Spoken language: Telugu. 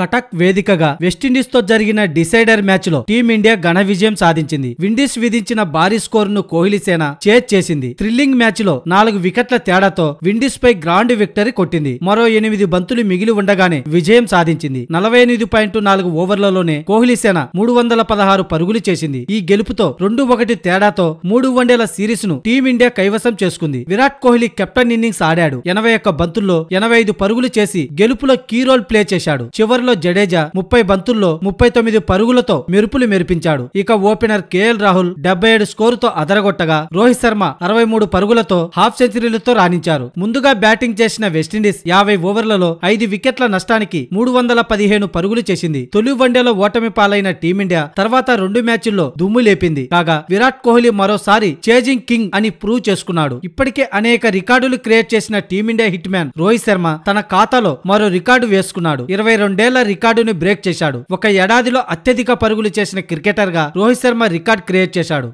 కటక్ వేదికగా వెస్టిండీస్ తో జరిగిన డిసైడర్ మ్యాచ్ లో టీమిండియా ఘన విజయం సాధించింది విండీస్ విధించిన భారీ స్కోర్ ను కోహ్లీ సేన చేజ్ చేసింది థ్రిల్లింగ్ మ్యాచ్ లో నాలుగు వికెట్ల తేడాతో విండీస్ పై గ్రాండ్ విక్టరీ కొట్టింది మరో ఎనిమిది బంతులు మిగిలి ఉండగానే విజయం సాధించింది నలభై ఎనిమిది పాయింట్ నాలుగు ఓవర్లలోనే కోహ్లీ సేన మూడు వందల పదహారు పరుగులు చేసింది ఈ గెలుపుతో రెండు ఒకటి తేడాతో మూడు వన్డేల సిరీస్ ను టీమిండియా కైవసం చేసుకుంది విరాట్ కోహ్లీ కెప్టెన్ ఇన్నింగ్స్ ఆడాడు ఎనభై ఒక్క బంతుల్లో ఎనభై ఐదు పరుగులు చేసి గెలుపులో కీ రోల్ ప్లే చేశాడు చివరి ఓవర్లో జడేజా ముప్పై బంతుల్లో ముప్పై తొమ్మిది పరుగులతో మెరుపులు మెరిపించాడు ఇక ఓపెనర్ కేఎల్ రాహుల్ డెబ్బై ఏడు స్కోరుతో అదరగొట్టగా రోహిత్ శర్మ అరవై మూడు పరుగులతో హాఫ్ సెంచరీలతో రాణించారు ముందుగా బ్యాటింగ్ చేసిన వెస్టిండీస్ యాభై ఓవర్లలో ఐదు వికెట్ల నష్టానికి మూడు వందల పదిహేను పరుగులు చేసింది తొలి వన్డేలో ఓటమి పాలైన టీమిండియా తర్వాత రెండు మ్యాచ్ల్లో దుమ్ము లేపింది కాగా విరాట్ కోహ్లీ మరోసారి చేజింగ్ కింగ్ అని ప్రూవ్ చేసుకున్నాడు ఇప్పటికే అనేక రికార్డులు క్రియేట్ చేసిన team India hitman Rohit Sharma తన ఖాతాలో మరో రికార్డు వేసుకున్నాడు ఇరవై రెండేళ్ల పరుగుల రికార్డును బ్రేక్ చేశాడు ఒక ఏడాదిలో అత్యధిక పరుగులు చేసిన క్రికెటర్గా రోహిత్ శర్మ రికార్డ్ క్రియేట్ చేశాడు